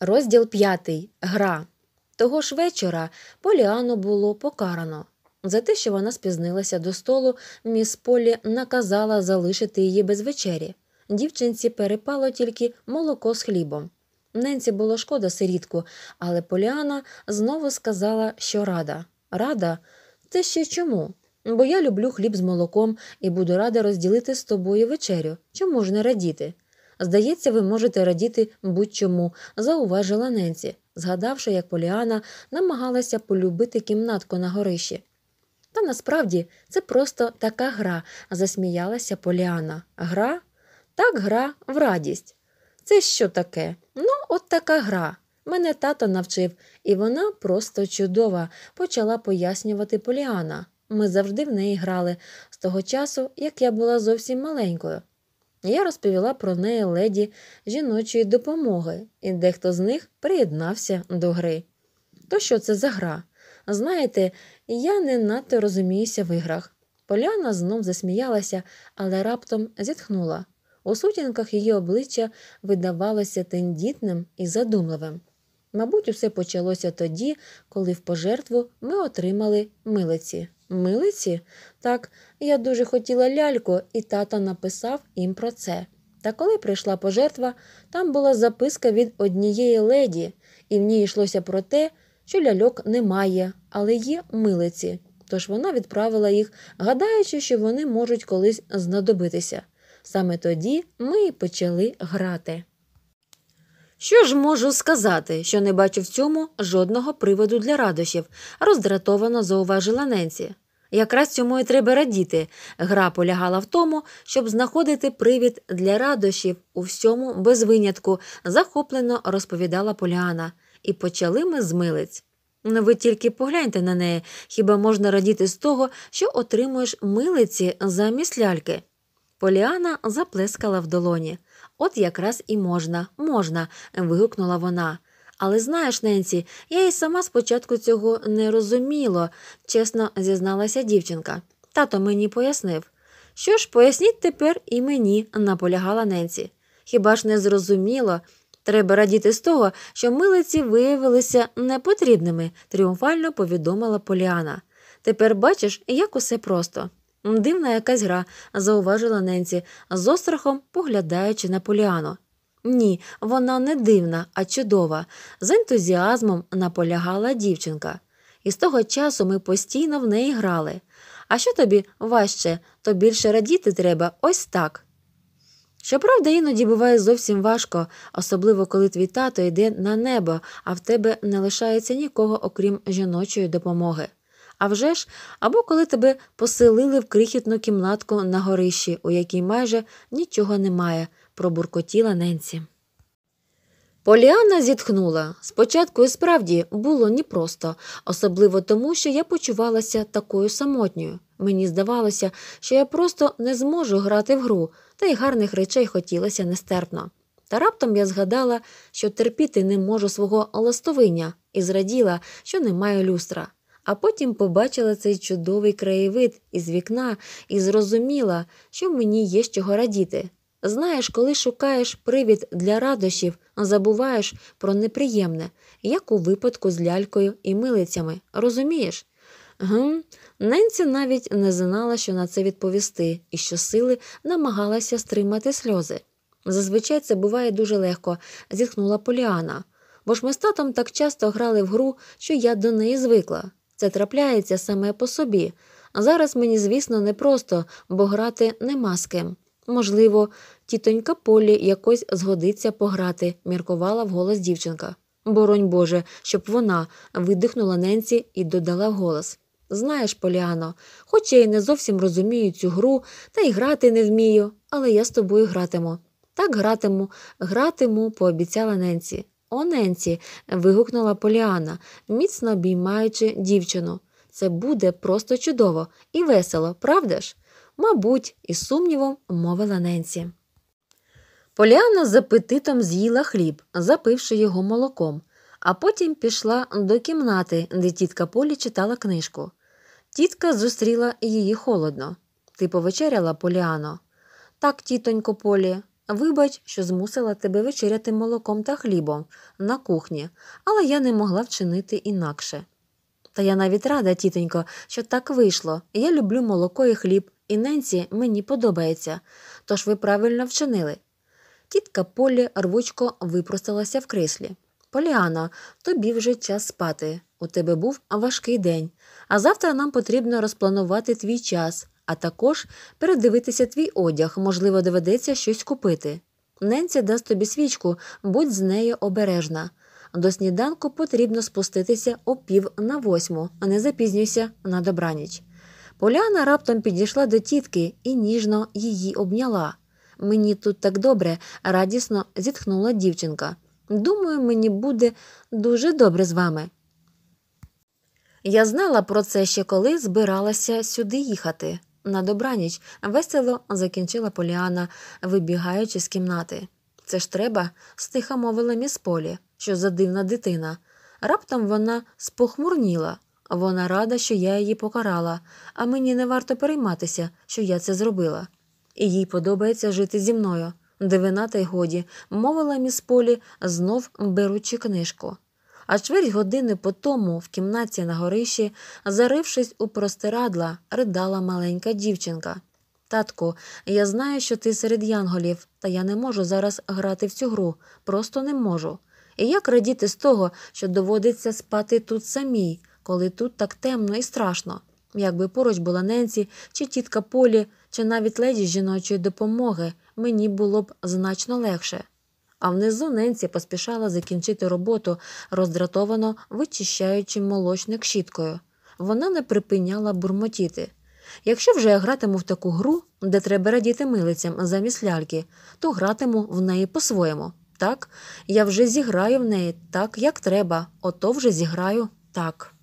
Розділ п'ятий Гра. Того ж вечора Поліано було покарано. За те, що вона спізнилася до столу, міс Полі наказала залишити її без вечері. Дівчинці перепало тільки молоко з хлібом. Ненці було шкода сирітку, але Поліана знову сказала, що рада. Рада? Це ще чому? Бо я люблю хліб з молоком і буду рада розділити з тобою вечерю. Чому ж не радіти? Здається, ви можете радіти будь-чому, зауважила Ненсі, згадавши, як Поліана намагалася полюбити кімнатку на горищі. Та насправді це просто така гра, засміялася Поліана. Гра? Так гра в радість. Це що таке? Ну, от така гра. Мене тато навчив, і вона просто чудова, почала пояснювати Поліана. Ми завжди в неї грали з того часу, як я була зовсім маленькою. Я розповіла про неї леді жіночої допомоги, і дехто з них приєднався до гри. То що це за гра? Знаєте, я не надто розуміюся в іграх. Поляна знов засміялася, але раптом зітхнула. У сутінках її обличчя видавалося тендітним і задумливим. Мабуть, усе почалося тоді, коли в пожертву ми отримали милиці. Милиці? Так, я дуже хотіла ляльку, і тата написав їм про це. Та коли прийшла пожертва, там була записка від однієї леді, і в ній йшлося про те, що ляльок немає, але є милиці. Тож вона відправила їх, гадаючи, що вони можуть колись знадобитися. Саме тоді ми і почали грати. Що ж можу сказати, що не бачу в цьому жодного приводу для радощів, роздратовано зауважила Ненсі. Якраз цьому і треба радіти. Гра полягала в тому, щоб знаходити привід для радощів у всьому без винятку, захоплено розповідала Поліана, і почали ми з милиць. Ну, ви тільки погляньте на неї, хіба можна радіти з того, що отримуєш милиці замість ляльки? Поліана заплескала в долоні. От якраз і можна, можна, вигукнула вона. Але знаєш, Ненсі, я і сама спочатку цього не розуміла, чесно зізналася дівчинка. Тато мені пояснив. Що ж, поясніть тепер і мені, наполягала Ненсі. Хіба ж не зрозуміло? Треба радіти з того, що милиці виявилися непотрібними, тріумфально повідомила Поліана. Тепер бачиш, як усе просто. Дивна якась гра, зауважила Ненсі, з острахом поглядаючи на поліано. Ні, вона не дивна, а чудова. З ентузіазмом наполягала дівчинка. І з того часу ми постійно в неї грали. А що тобі важче, то більше радіти треба ось так. Щоправда, іноді буває зовсім важко, особливо коли твій тато йде на небо, а в тебе не лишається нікого, окрім жіночої допомоги. А вже ж, або коли тебе поселили в крихітну кімнатку на горищі, у якій майже нічого немає, пробуркотіла ненці. Поліана зітхнула. Спочатку і справді було непросто, особливо тому, що я почувалася такою самотньою. Мені здавалося, що я просто не зможу грати в гру, та й гарних речей хотілося нестерпно. Та раптом я згадала, що терпіти не можу свого ластовиня, і зраділа, що немає люстра а потім побачила цей чудовий краєвид із вікна і зрозуміла, що мені є з чого радіти. Знаєш, коли шукаєш привід для радощів, забуваєш про неприємне, як у випадку з лялькою і милицями, розумієш? Гм, Ненці навіть не знала, що на це відповісти, і що сили намагалася стримати сльози. Зазвичай це буває дуже легко, зітхнула Поліана, бо ж ми з татом так часто грали в гру, що я до неї звикла. Це трапляється саме по собі. зараз мені, звісно, непросто, бо грати нема з ким. Можливо, тітонька Полі якось згодиться пограти, міркувала вголос дівчинка. Боронь Боже, щоб вона видихнула ненці і додала вголос. Знаєш, Поліано, хоч я й не зовсім розумію цю гру, та й грати не вмію, але я з тобою гратиму. Так гратиму, гратиму, пообіцяла Ненці. О, Оненці. вигукнула Поліана, міцно обіймаючи дівчину. Це буде просто чудово і весело, правда ж? Мабуть, із сумнівом мовила Ненсі. Поліана з апетитом з'їла хліб, запивши його молоком, а потім пішла до кімнати, де тітка Полі читала книжку. Тітка зустріла її холодно. Ти повечеряла Поліано? Так, тітонько Полі, Вибач, що змусила тебе вечеряти молоком та хлібом на кухні, але я не могла вчинити інакше. Та я навіть рада, тітенько, що так вийшло. Я люблю молоко і хліб, і ненці мені подобається, тож ви правильно вчинили. Тітка Полі рвучко випросталася в креслі. Поліана, тобі вже час спати. У тебе був важкий день, а завтра нам потрібно розпланувати твій час а також передивитися твій одяг, можливо, доведеться щось купити. Ненці дасть тобі свічку, будь з нею обережна. До сніданку потрібно спуститися о пів на восьму, а не запізнюйся на добраніч. Поляна раптом підійшла до тітки і ніжно її обняла. Мені тут так добре, радісно зітхнула дівчинка. Думаю, мені буде дуже добре з вами. Я знала про це ще коли збиралася сюди їхати на добраніч весело закінчила Поліана, вибігаючи з кімнати. Це ж треба, стиха мовила міс Полі, що за дивна дитина. Раптом вона спохмурніла. Вона рада, що я її покарала, а мені не варто перейматися, що я це зробила. І їй подобається жити зі мною. Дивина та й годі, мовила міс Полі, знов беручи книжку. А чверть години по тому, в кімнаті на горищі, зарившись у простирадла, ридала маленька дівчинка. Татку, я знаю, що ти серед янголів, та я не можу зараз грати в цю гру, просто не можу. І як радіти з того, що доводиться спати тут самій, коли тут так темно і страшно, якби поруч була Ненці чи тітка Полі, чи навіть леді жіночої допомоги, мені було б значно легше а внизу ненці поспішала закінчити роботу, роздратовано вичищаючи молочник щіткою. Вона не припиняла бурмотіти. Якщо вже я гратиму в таку гру, де треба радіти милицям замість ляльки, то гратиму в неї по-своєму. Так, я вже зіграю в неї так, як треба, ото вже зіграю так.